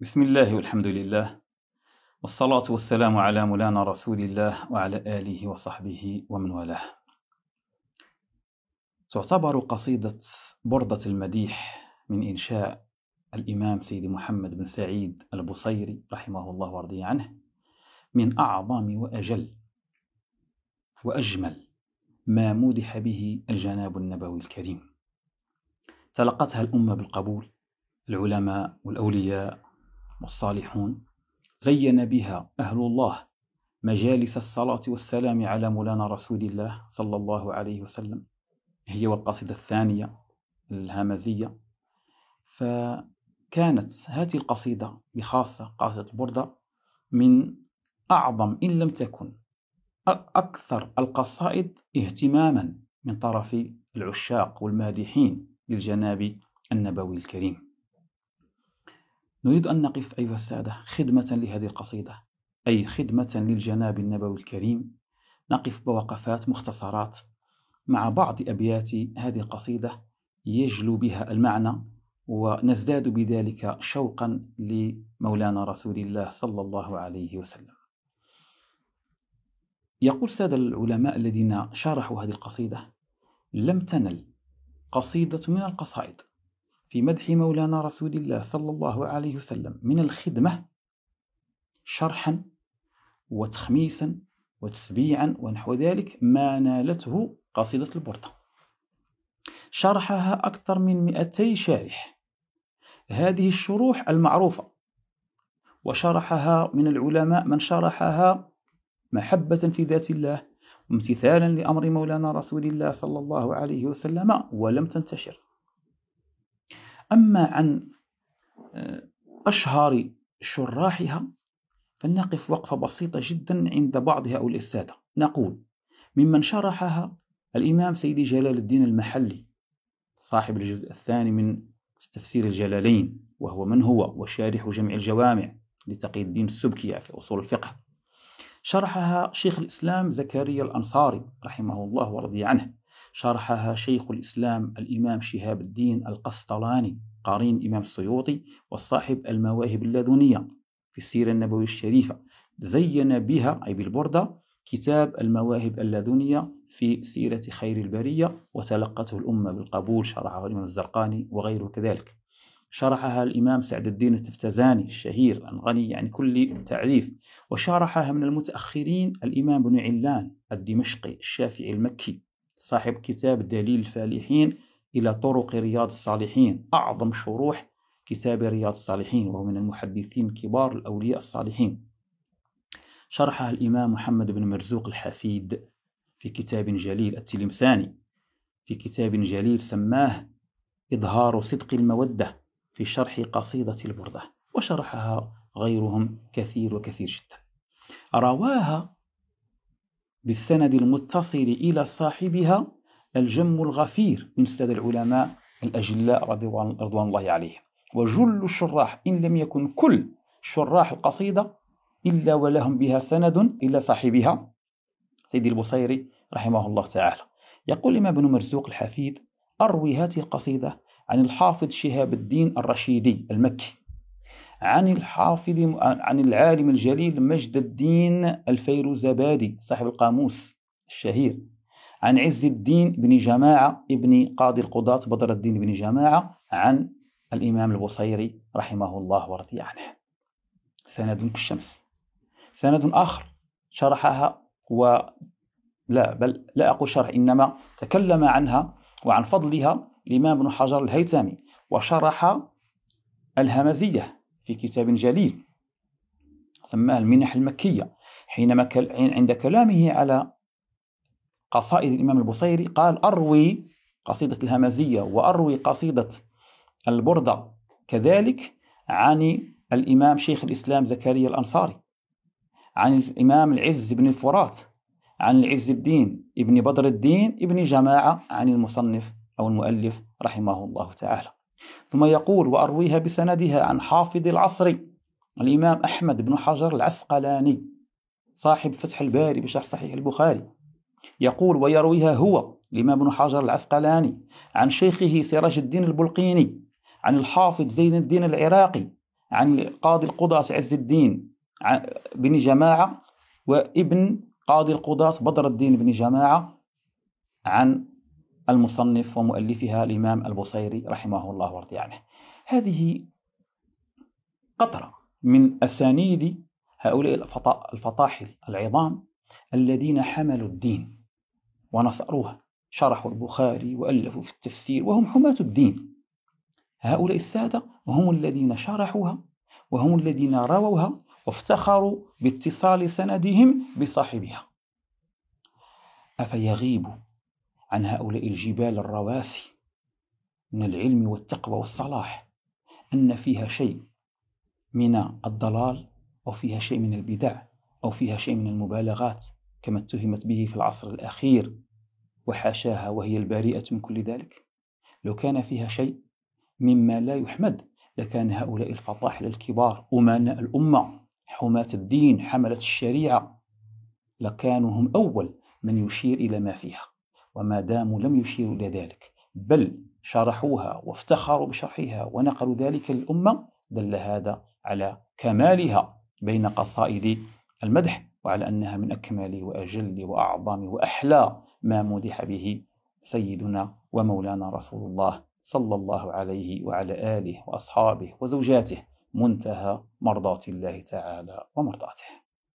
بسم الله والحمد لله والصلاة والسلام على مولانا رسول الله وعلى آله وصحبه ومن والاه تعتبر قصيدة بردة المديح من إنشاء الإمام سيد محمد بن سعيد البصيري رحمه الله ورضي عنه من أعظم وأجل وأجمل ما مدح به الجناب النبوي الكريم تلقتها الأمة بالقبول العلماء والأولياء والصالحون زين بها أهل الله مجالس الصلاة والسلام على مولانا رسول الله صلى الله عليه وسلم هي والقصيدة الثانية الهامزية فكانت هذه القصيدة بخاصة قصيدة بردة من أعظم إن لم تكن أكثر القصائد اهتماما من طرف العشاق والمادحين للجناب النبوي الكريم نريد أن نقف أيها السادة خدمة لهذه القصيدة أي خدمة للجناب النبوي الكريم نقف بوقفات مختصرات مع بعض أبيات هذه القصيدة يجلو بها المعنى ونزداد بذلك شوقا لمولانا رسول الله صلى الله عليه وسلم يقول سادة العلماء الذين شرحوا هذه القصيدة لم تنل قصيدة من القصائد في مدح مولانا رسول الله صلى الله عليه وسلم من الخدمة شرحا وتخميسا وتسبيعا ونحو ذلك ما نالته قصيدة البرده شرحها أكثر من 200 شارح هذه الشروح المعروفة وشرحها من العلماء من شرحها محبة في ذات الله وامتثالا لأمر مولانا رسول الله صلى الله عليه وسلم ولم تنتشر أما عن آه، أشهر شراحها فلنقف وقفة بسيطة جدا عند بعض هؤلاء السادة نقول ممن شرحها الإمام سيدي جلال الدين المحلي صاحب الجزء الثاني من تفسير الجلالين وهو من هو وشارح جمع الجوامع لتقي الدين السبكي في أصول الفقه شرحها شيخ الإسلام زكريا الأنصاري رحمه الله ورضي عنه شرحها شيخ الإسلام الإمام شهاب الدين القسطلاني قرين الإمام السيوطي وصاحب المواهب اللدنية في السيرة النبوية الشريفة زين بها أي بالبردة كتاب المواهب اللدنية في سيرة خير البرية وتلقته الأمة بالقبول شرحه الإمام الزرقاني وغيره كذلك شرحها الإمام سعد الدين التفتزاني الشهير الغني يعني كل تعريف وشرحها من المتأخرين الإمام بن علان الدمشقي الشافعي المكي صاحب كتاب دليل الفالحين إلى طرق رياض الصالحين أعظم شروح كتاب رياض الصالحين وهو من المحدثين الكبار الأولياء الصالحين شرحها الإمام محمد بن مرزوق الحفيد في كتاب جليل التلمساني في كتاب جليل سماه إظهار صدق المودة في شرح قصيدة البردة وشرحها غيرهم كثير وكثير جدا رواها بالسند المتصل إلى صاحبها الجم الغفير من سادة العلماء الأجلاء رضوان الله عليهم وجل الشراح إن لم يكن كل شراح القصيدة إلا ولهم بها سند إلى صاحبها سيدي البصيري رحمه الله تعالى يقول الإمام ابن مرزوق الحفيد أروي هذه القصيدة عن الحافظ شهاب الدين الرشيدي المكي عن الحافظ عن العالم الجليل مجد الدين الفيروزبادي صاحب القاموس الشهير عن عز الدين بن جماعة ابن قاضي القضاة بدر الدين بن جماعة عن الإمام البصيري رحمه الله ورضي عنه سند كالشمس سند آخر شرحها و لا بل لا أقول شرح إنما تكلم عنها وعن فضلها الإمام بن حجر الهيثمي وشرح الهمزية في كتاب جليل سماه المنح المكية حينما عند كلامه على قصائد الإمام البصيري قال أروي قصيدة الهمزية وأروي قصيدة البردة كذلك عن الإمام شيخ الإسلام زكريا الأنصاري عن الإمام العز بن الفرات عن العز الدين ابن بدر الدين ابن جماعة عن المصنف أو المؤلف رحمه الله تعالى ثم يقول وأرويها بسندها عن حافظ العصر الإمام أحمد بن حجر العسقلاني صاحب فتح الباري بشرح صحيح البخاري يقول ويرويها هو الإمام بن حجر العسقلاني عن شيخه سراج الدين البلقيني عن الحافظ زين الدين العراقي عن قاضي القضاة عز الدين بن جماعة وابن قاضي القضاة بدر الدين بن جماعة عن المصنف ومؤلفها الإمام البصيري رحمه الله ورضي عنه هذه قطرة من أسانيد هؤلاء الفطاحل العظام الذين حملوا الدين ونصروه شرحوا البخاري وألفوا في التفسير وهم حماة الدين هؤلاء السادة هم الذين شرحوها وهم الذين رووها وافتخروا باتصال سندهم بصاحبها أفيغيب عن هؤلاء الجبال الرواسي من العلم والتقوى والصلاح أن فيها شيء من الضلال أو فيها شيء من البدع أو فيها شيء من المبالغات كما اتهمت به في العصر الأخير وحاشاها وهي البريئة من كل ذلك لو كان فيها شيء مما لا يحمد لكان هؤلاء الفطاحل الكبار أمناء الأمة حماة الدين حملة الشريعة لكانوا هم أول من يشير إلى ما فيها وما داموا لم يشيروا إلى ذلك بل شرحوها وافتخروا بشرحها ونقلوا ذلك للأمة دل هذا على كمالها بين قصائد المدح وعلى أنها من أكمل وأجل وأعظم وأحلى ما مدح به سيدنا ومولانا رسول الله صلى الله عليه وعلى آله وأصحابه وزوجاته منتهى مرضات الله تعالى ومرضاته